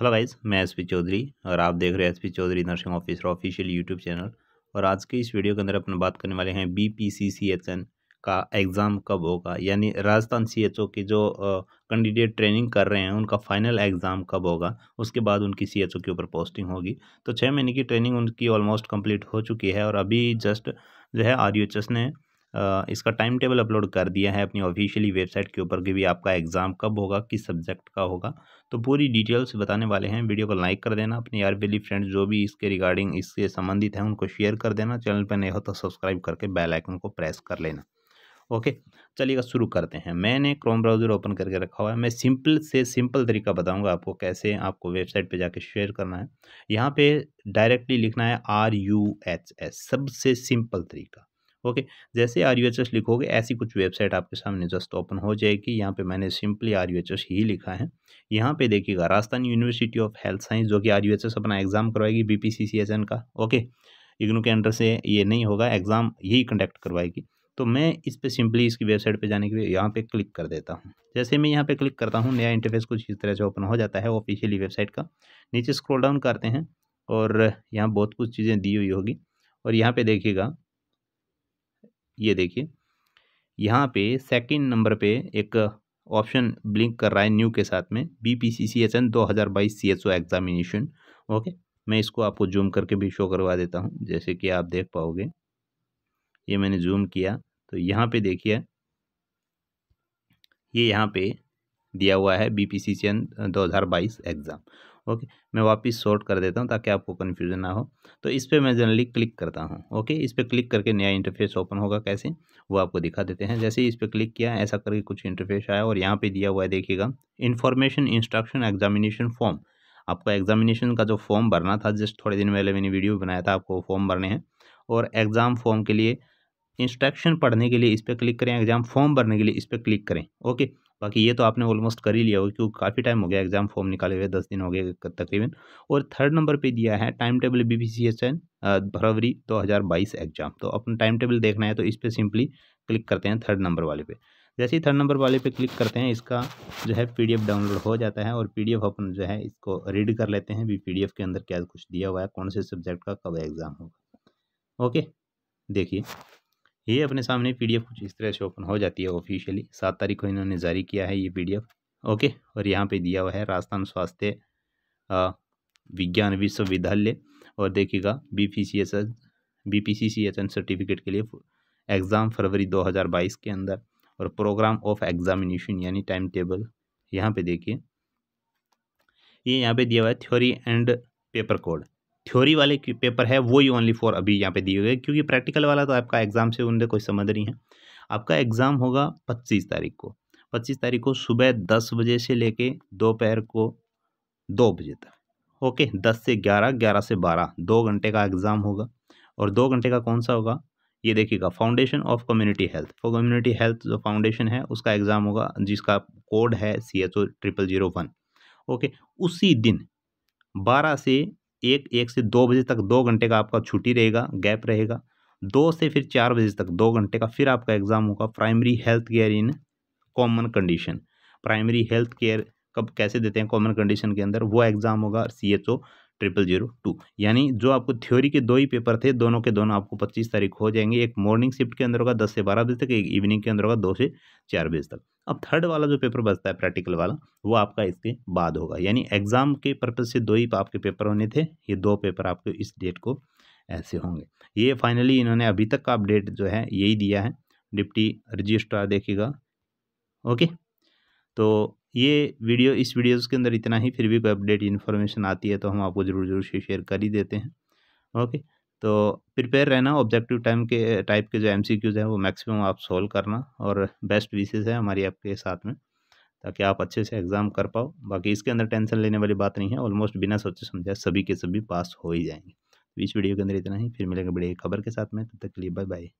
hello guys मैं S P Chaudhary और आप देख रहे हैं S P Chaudhary nursing officer official YouTube channel और आज के इस वीडियो के अंदर अपन बात करने वाले हैं B P C C H N का एग्ज़ाम कब होगा यानी राजस्थान सी एच ओ के जो कैंडिडेट ट्रेनिंग कर रहे हैं उनका फाइनल एग्ज़ाम कब होगा उसके बाद उनकी सी एच ओ के ऊपर पोस्टिंग होगी तो छः महीने की ट्रेनिंग उनकी ऑलमोस्ट कम्प्लीट हो चुकी है और अभी जस्ट जो है आर यू एच एस ने इसका टाइम टेबल अपलोड कर दिया है अपनी ऑफिशियली वेबसाइट के ऊपर कि भी आपका एग्ज़ाम कब होगा किस सब्जेक्ट का होगा तो पूरी डिटेल्स बताने वाले हैं वीडियो को लाइक कर देना अपने यार बेली फ्रेंड्स जो भी इसके रिगार्डिंग इससे संबंधित हैं उनको शेयर कर देना चैनल पर नहीं हो तो सब्सक्राइब करके बेल आइकन को प्रेस कर लेना ओके चलिएगा शुरू करते हैं मैंने क्रोम ब्राउज़र ओपन करके रखा हुआ है मैं सिंपल से सिंपल तरीका बताऊंगा आपको कैसे आपको वेबसाइट पे जाके शेयर करना है यहाँ पे डायरेक्टली लिखना है आर यू एच एस सबसे सिंपल तरीका ओके जैसे आर यू एच एस लिखोगे ऐसी कुछ वेबसाइट आपके सामने जस्ट ओपन हो जाएगी यहाँ पे मैंने simply R U H S ही लिखा है यहाँ पे देखिएगा Rajasthan university of health science जो कि आर यू एच एस अपना एग्ज़ाम करवाएगी B P C C S N का ओके इग्नू के अंडर से ये नहीं होगा एग्ज़ाम यही कंडक्ट करवाएगी तो मैं इस पर सिंपली इसकी वेबसाइट पर जाने के लिए यहाँ पर क्लिक कर देता हूँ जैसे मैं यहाँ पे क्लिक करता हूँ नया इंटरफेस कुछ इस तरह से ओपन हो जाता है ऑफिशियली वेबसाइट का नीचे स्क्रोल डाउन करते हैं और यहाँ बहुत कुछ चीज़ें दी हुई होगी और यहाँ पे देखिएगा ये देखिए यहाँ पे सेकंड नंबर पे एक ऑप्शन ब्लिंक कर रहा है न्यू के साथ में B P C C H N दो हज़ार बाईस C H O examination okay मैं इसको आपको जूम करके भी शो करवा देता हूँ जैसे कि आप देख पाओगे ये मैंने जूम किया तो यहाँ पे देखिए ये यहाँ पे दिया हुआ है B P C C N दो हज़ार बाईस एग्ज़ाम ओके मैं वापस शॉर्ट कर देता हूँ ताकि आपको कन्फ्यूजन ना हो तो इस पर मैं जनरली क्लिक करता हूँ ओके इस पर क्लिक करके नया इंटरफेस ओपन होगा कैसे वो आपको दिखा देते हैं जैसे इस पर क्लिक किया ऐसा करके कुछ इंटरफेस आया और यहाँ पर दिया हुआ है देखिएगा इन्फॉर्मेशन इंस्ट्रक्शन एग्जामिनेशन फॉर्म आपका एग्जामिनेशन का जो फॉर्म भरना था जस्ट थोड़े दिन पहले मैंने वीडियो बनाया था आपको फॉर्म भरने हैं और एग्ज़ाम फॉर्म के लिए इंस्ट्रक्शन पढ़ने के लिए इस पर क्लिक करें एग्जाम फॉर्म भरने के लिए इस पर क्लिक करें ओके बाकी ये तो आपने ऑलमोस्ट कर ही लिया होगा क्योंकि काफ़ी टाइम हो गया एग्ज़ाम फॉर्म निकाले हुए दस दिन हो गए तकरीबन और थर्ड नंबर पे दिया है time table B P C S N फरवरी दो हज़ार बाईस एग्ज़ाम तो अपना टाइम टेबल देखना है तो इस पर सिंपली क्लिक करते हैं थर्ड नंबर वाले पे जैसे ही थर्ड नंबर वाले पे क्लिक करते हैं इसका जो है पी डाउनलोड हो जाता है और पी अपन जो है इसको रीड कर लेते हैं भी पी के अंदर क्या कुछ दिया हुआ है कौन से सब्जेक्ट का कब एग्ज़ाम होगा ओके देखिए ये अपने सामने पीडीएफ कुछ इस तरह से ओपन हो जाती है ऑफिशियली सात तारीख को इन्होंने जारी किया है ये पीडीएफ ओके और यहाँ पे दिया हुआ है राजस्थान स्वास्थ्य विज्ञान विश्वविद्यालय और देखिएगा B P C S B P C C H N certificate के लिए एग्ज़ाम फरवरी 2022 के अंदर और प्रोग्राम ऑफ एग्ज़ामिनेशन यानी टाइम टेबल यहाँ पे देखिए ये यहाँ पे दिया हुआ है theory and paper code theory वाले पेपर है वो ही ओनली फॉर अभी यहाँ पे दिए गए क्योंकि प्रैक्टिकल वाला तो आपका एग्ज़ाम से उनसे कोई समझ नहीं है आपका एग्ज़ाम होगा पच्चीस तारीख को पच्चीस तारीख को सुबह दस बजे से लेके दोपहर को दो बजे तक ओके दस से ग्यारह ग्यारह से बारह दो घंटे का एग्ज़ाम होगा और दो घंटे का कौन सा होगा ये देखिएगा foundation of community health for community health जो फाउंडेशन है उसका एग्ज़ाम होगा जिसका कोड है C H O triple zero one okay उसी दिन बारह से एक एक से दो बजे तक दो घंटे का आपका छुट्टी रहेगा गैप रहेगा दो से फिर चार बजे तक दो घंटे का फिर आपका एग्ज़ाम होगा primary health care in common condition primary health care कब कैसे देते हैं कॉमन कंडीशन के अंदर वो एग्ज़ाम होगा C H O triple zero two यानी जो आपको थ्योरी के दो ही पेपर थे दोनों के दोनों आपको पच्चीस तारीख हो जाएंगे एक मॉर्निंग शिफ्ट के अंदर होगा दस से बारह बजे तक एक इवनिंग के अंदर होगा दो से चार बजे तक अब थर्ड वाला जो पेपर बचता है प्रैक्टिकल वाला वो आपका इसके बाद होगा यानी एग्ज़ाम के पर्पज़ से दो ही आपके पेपर होने थे ये दो पेपर आपके इस डेट को ऐसे होंगे ये फाइनली इन्होंने अभी तक का अपडेट जो है यही दिया है डिप्टी रजिस्ट्रार देखेगा ओके तो ये वीडियो इस वीडियोस के अंदर इतना ही फिर भी कोई अपडेट इन्फॉर्मेशन आती है तो हम आपको ज़रूर ज़रूर शेयर कर ही देते हैं ओके तो प्रिपेयर रहना ऑब्जेक्टिव टाइम के टाइप के जो एम हैं वो मैक्सिमम आप सॉल्व करना और बेस्ट विशेज है हमारी आपके साथ में ताकि आप अच्छे से एग्ज़ाम कर पाओ बाकी इसके अंदर टेंशन लेने वाली बात नहीं है ऑलमोस्ट बिना सोचे समझा सभी के सभी पास हो ही जाएंगे तो इस वीडियो के अंदर इतना ही फिर मिलेगा बड़ी खबर के साथ में तब तक के लिए बाय बाय